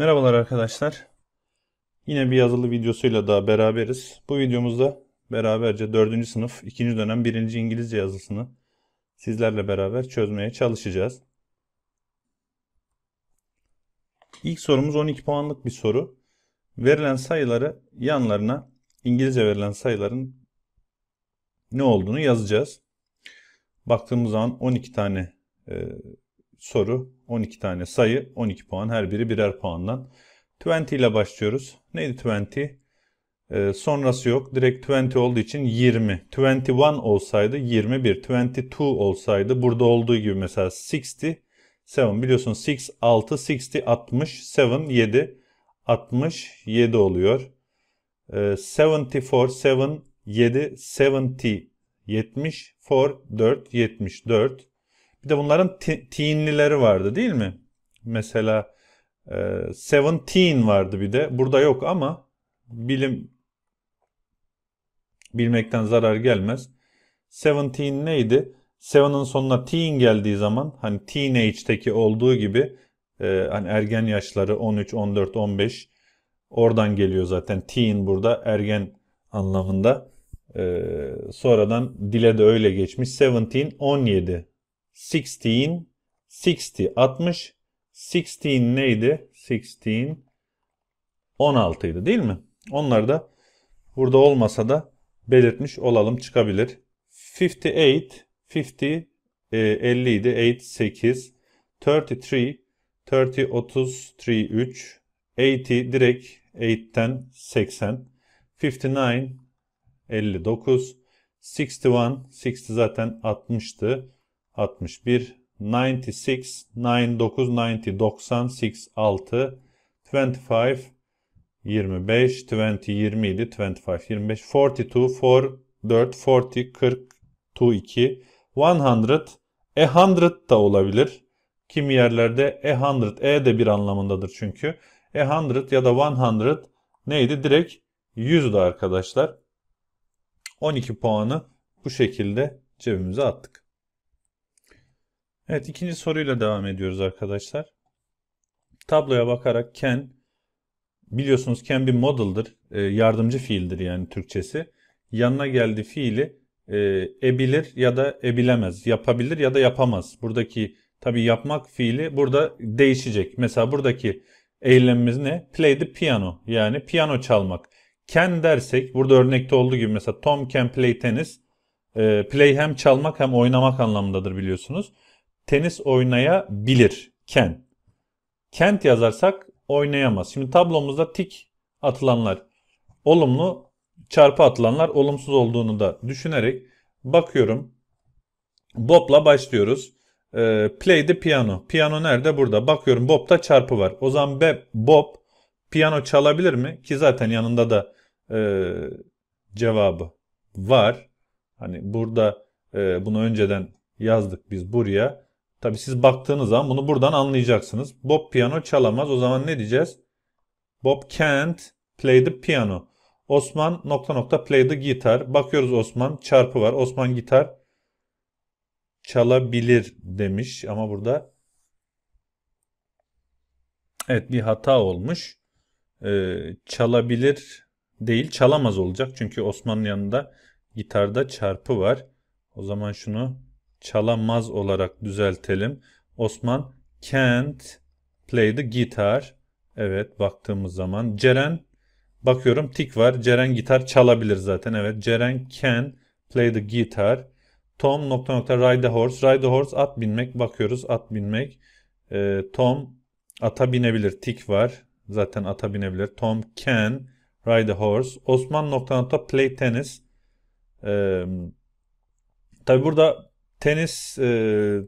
Merhabalar arkadaşlar. Yine bir yazılı videosuyla daha beraberiz. Bu videomuzda beraberce 4. sınıf 2. dönem 1. İngilizce yazısını sizlerle beraber çözmeye çalışacağız. İlk sorumuz 12 puanlık bir soru. Verilen sayıları yanlarına İngilizce verilen sayıların ne olduğunu yazacağız. Baktığımız zaman 12 tane e, soru, 12 tane sayı, 12 puan. Her biri birer puandan. 20 ile başlıyoruz. Neydi 20? Ee, sonrası yok. Direkt 20 olduğu için 20. 21 olsaydı 21. 22 olsaydı burada olduğu gibi mesela 60. 7 biliyorsun 6, 6, 60, 60, 7, 7, 67 oluyor. Ee, 74, 7, 7, 70, 74, 4, 74. Bir de bunların teenlileri vardı değil mi? Mesela e, Seventeen vardı bir de. Burada yok ama bilim bilmekten zarar gelmez. Seventeen neydi? Seven'ın sonuna teen geldiği zaman hani teenage'teki olduğu gibi e, hani ergen yaşları 13, 14, 15 oradan geliyor zaten. Teen burada ergen anlamında. E, sonradan dile de öyle geçmiş. Seventeen 17 Sixteen, sixty, altmış, sixteen neydi? Sixteen, on altıydı, değil mi? Onları da burada olmasa da belirtmiş olalım çıkabilir. fifty 58, 50, 50 idi. thirty-three, thirty otuz, three üç, eighty direkt seksen, fifty-nine, elli dokuz, sixty-one, sixty zaten altmıştı. 61, 96, 99, 90, 96, 6, 25, 25, 20, 20 25, 25, 42, 4, 4, 40, 42, 2, 100, e 100 da olabilir. Kim yerlerde e 100, e de bir anlamındadır çünkü. E 100 ya da 100 neydi? Direkt 100'dü arkadaşlar. 12 puanı bu şekilde cebimize attık. Evet ikinci soruyla devam ediyoruz arkadaşlar. Tabloya bakarak can biliyorsunuz can bir modeldir E, yardımcı fiildir yani Türkçesi. Yanına geldi fiili e, ebilir ya da ebilemez. Yapabilir ya da yapamaz. Buradaki tabi yapmak fiili burada değişecek. Mesela buradaki eylemimiz ne? Play the piano. Yani piyano çalmak. Can dersek burada örnekte olduğu gibi mesela Tom can play tennis. E, play hem çalmak hem oynamak anlamındadır biliyorsunuz tenis oynayabilir. Ken Kent yazarsak oynayamaz. Şimdi tablomuzda tik atılanlar olumlu, çarpı atılanlar olumsuz olduğunu da düşünerek bakıyorum. Bob'la başlıyoruz. E, play the piano. Piyano nerede? Burada. Bakıyorum Bob'da çarpı var. O zaman beb Bob piyano çalabilir mi? Ki zaten yanında da e, cevabı var. Hani burada e, bunu önceden yazdık biz buraya. Tabi siz baktığınız zaman bunu buradan anlayacaksınız. Bob piyano çalamaz. O zaman ne diyeceğiz? Bob can't play the piano. Osman nokta nokta play the guitar. Bakıyoruz Osman çarpı var. Osman gitar çalabilir demiş ama burada evet bir hata olmuş. Ee, çalabilir değil çalamaz olacak. Çünkü Osman'ın yanında gitarda çarpı var. O zaman şunu çalamaz olarak düzeltelim. Osman can't play the guitar. Evet baktığımız zaman Ceren bakıyorum tik var. Ceren gitar çalabilir zaten. Evet Ceren can play the guitar. Tom nokta nokta ride the horse. Ride the horse at binmek. Bakıyoruz at binmek. E, Tom ata binebilir. Tik var. Zaten ata binebilir. Tom can ride a horse. Osman nokta nokta play tennis. E, ee, tabi burada tenis e,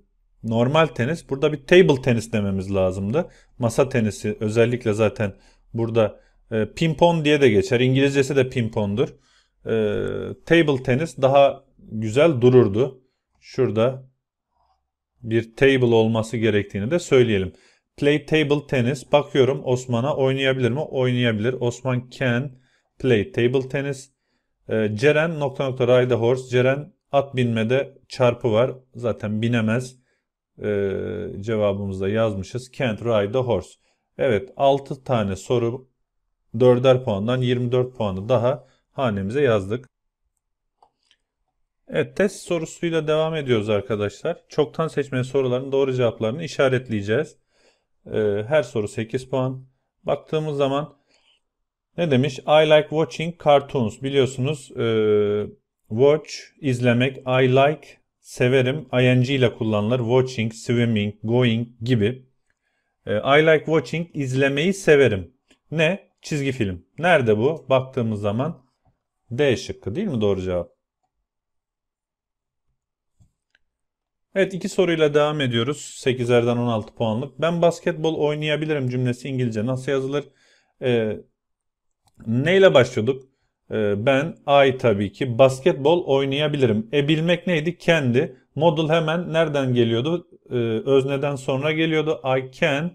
normal tenis burada bir table tenis dememiz lazımdı. Masa tenisi özellikle zaten burada e, pimpon diye de geçer. İngilizcesi de pimpondur. E, table tenis daha güzel dururdu. Şurada bir table olması gerektiğini de söyleyelim. Play table tennis. Bakıyorum Osman'a oynayabilir mi? Oynayabilir. Osman can play table tennis. E, Ceren nokta nokta ride a horse. Ceren At binmede çarpı var. Zaten binemez. Ee, cevabımızda yazmışız. Can't ride a horse. Evet 6 tane soru 4'er puandan 24 puanı daha hanemize yazdık. Evet test sorusuyla devam ediyoruz arkadaşlar. Çoktan seçmeli soruların doğru cevaplarını işaretleyeceğiz. Ee, her soru 8 puan. Baktığımız zaman ne demiş? I like watching cartoons. Biliyorsunuz e, Watch, izlemek, I like, severim, ing ile kullanılır. Watching, swimming, going gibi. Ee, I like watching, izlemeyi severim. Ne? Çizgi film. Nerede bu? Baktığımız zaman D şıkkı değil mi doğru cevap? Evet iki soruyla devam ediyoruz. 8'erden 16 puanlık. Ben basketbol oynayabilirim cümlesi İngilizce. Nasıl yazılır? Ee, neyle başlıyorduk? Ee, ben ay tabii ki basketbol oynayabilirim. E bilmek neydi? Kendi. Modul hemen nereden geliyordu? E, özneden sonra geliyordu. I can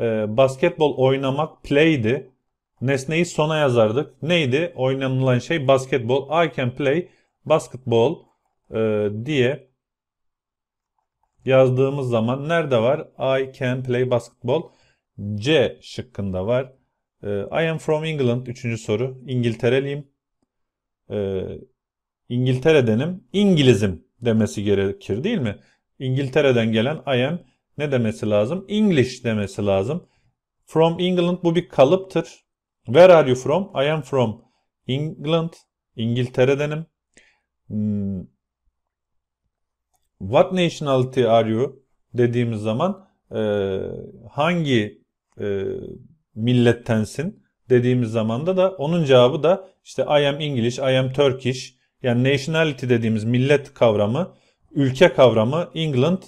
e, basketbol oynamak play'di. Nesneyi sona yazardık. Neydi? Oynanılan şey basketbol. I can play basketball e, diye yazdığımız zaman nerede var? I can play basketball. C şıkkında var. Ee, I am from England. Üçüncü soru. İngiltereliyim. Ee, İngiltere'denim. İngilizim demesi gerekir değil mi? İngiltere'den gelen I am ne demesi lazım? English demesi lazım. From England bu bir kalıptır. Where are you from? I am from England. İngiltere'denim. Hmm. What nationality are you dediğimiz zaman e, hangi e, millettensin dediğimiz zamanda da onun cevabı da işte I am English, I am Turkish yani nationality dediğimiz millet kavramı, ülke kavramı England,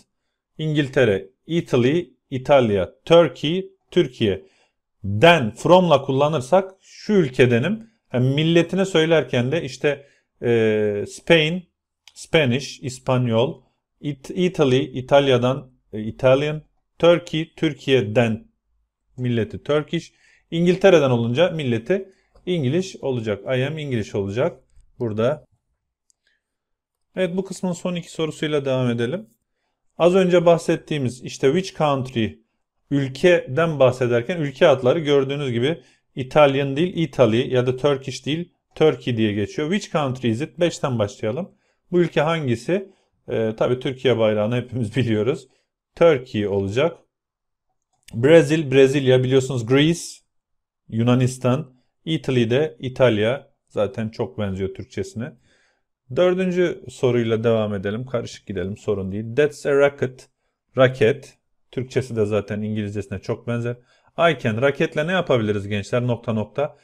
İngiltere, Italy, İtalya, Turkey, Türkiye. Den, from'la kullanırsak şu ülkedenim. Yani milletine söylerken de işte e, Spain, Spanish, İspanyol, It Italy, İtalya'dan, e, Italian, Turkey, Türkiye'den milleti Turkish. İngiltere'den olunca milleti İngiliz olacak. I am English olacak. Burada. Evet bu kısmın son iki sorusuyla devam edelim. Az önce bahsettiğimiz işte which country ülkeden bahsederken ülke adları gördüğünüz gibi Italian değil Italy ya da Turkish değil Turkey diye geçiyor. Which country is it? 5'ten başlayalım. Bu ülke hangisi? Ee, tabii Türkiye bayrağını hepimiz biliyoruz. Turkey olacak. Brezil, Brezilya biliyorsunuz Greece, Yunanistan, Italy'de İtalya zaten çok benziyor Türkçesine. Dördüncü soruyla devam edelim. Karışık gidelim sorun değil. That's a racket, Raket. Türkçesi de zaten İngilizcesine çok benzer. I can. Raketle ne yapabiliriz gençler? Nokta nokta.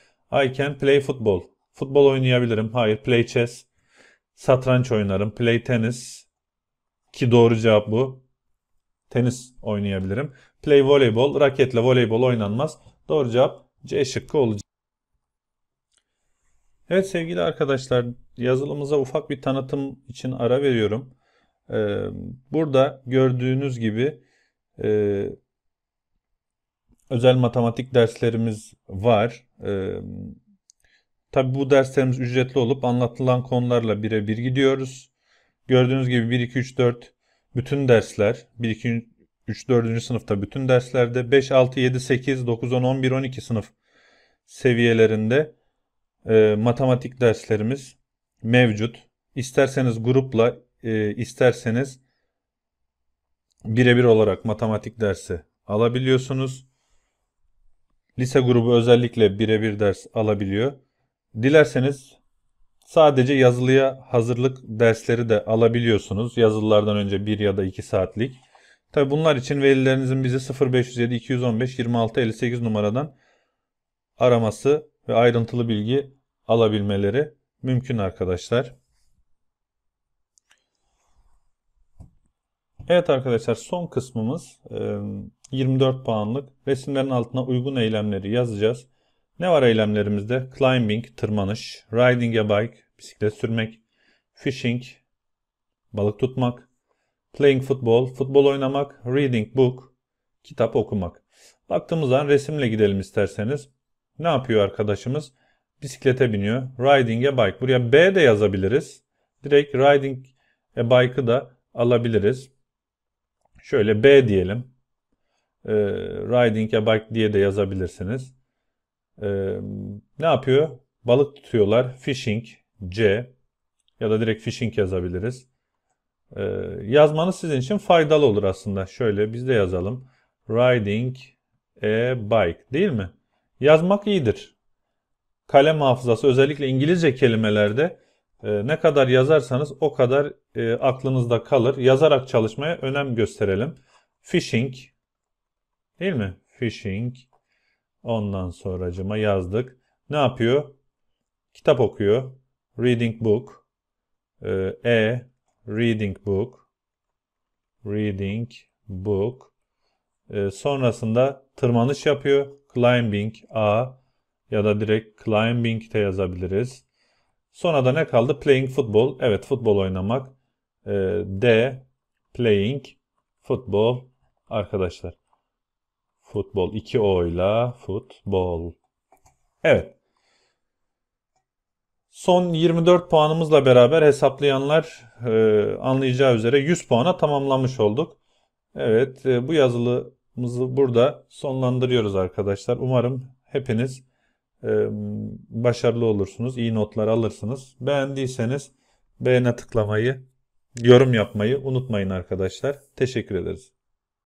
I can play football. Futbol oynayabilirim. Hayır. Play chess. Satranç oynarım. Play tennis, Ki doğru cevap bu. Tenis oynayabilirim. Play voleybol. Raketle voleybol oynanmaz. Doğru cevap C şıkkı olacak. Evet sevgili arkadaşlar yazılımıza ufak bir tanıtım için ara veriyorum. Ee, burada gördüğünüz gibi e, özel matematik derslerimiz var. Ee, Tabi bu derslerimiz ücretli olup anlatılan konularla birebir gidiyoruz. Gördüğünüz gibi 1, 2, 3, 4 bütün dersler 1, 2, 3-4. sınıfta bütün derslerde 5, 6, 7, 8, 9, 10, 11, 12 sınıf seviyelerinde e, matematik derslerimiz mevcut. İsterseniz grupla, e, isterseniz birebir olarak matematik dersi alabiliyorsunuz. Lise grubu özellikle birebir ders alabiliyor. Dilerseniz sadece yazılıya hazırlık dersleri de alabiliyorsunuz. Yazılılardan önce 1 ya da 2 saatlik. Tabi bunlar için velilerinizin bizi 0507 215 26 58 numaradan araması ve ayrıntılı bilgi alabilmeleri mümkün arkadaşlar. Evet arkadaşlar son kısmımız 24 e, puanlık resimlerin altına uygun eylemleri yazacağız. Ne var eylemlerimizde? Climbing, tırmanış, riding a bike, bisiklet sürmek, fishing, balık tutmak, Playing football, futbol oynamak. Reading book, kitap okumak. Baktığımızdan resimle gidelim isterseniz. Ne yapıyor arkadaşımız? Bisiklete biniyor. Riding a bike. Buraya B de yazabiliriz. Direkt riding a e, bike'ı da alabiliriz. Şöyle B diyelim. E, riding a bike diye de yazabilirsiniz. E, ne yapıyor? Balık tutuyorlar. Fishing C ya da direkt fishing yazabiliriz. Ee, yazmanız sizin için faydalı olur aslında. Şöyle biz de yazalım. Riding a bike değil mi? Yazmak iyidir. Kalem hafızası özellikle İngilizce kelimelerde e, ne kadar yazarsanız o kadar e, aklınızda kalır. Yazarak çalışmaya önem gösterelim. Fishing değil mi? Fishing ondan sonracıma yazdık. Ne yapıyor? Kitap okuyor. Reading book. E, e reading book reading book e, sonrasında tırmanış yapıyor. Climbing a ya da direkt climbing de yazabiliriz. Sonra da ne kaldı? Playing football. Evet futbol oynamak. E, D playing futbol arkadaşlar. Futbol 2 O ile futbol. Evet. Son 24 puanımızla beraber hesaplayanlar e, anlayacağı üzere 100 puana tamamlamış olduk. Evet e, bu yazılımızı burada sonlandırıyoruz arkadaşlar. Umarım hepiniz e, başarılı olursunuz. iyi notlar alırsınız. Beğendiyseniz beğene tıklamayı, yorum yapmayı unutmayın arkadaşlar. Teşekkür ederiz.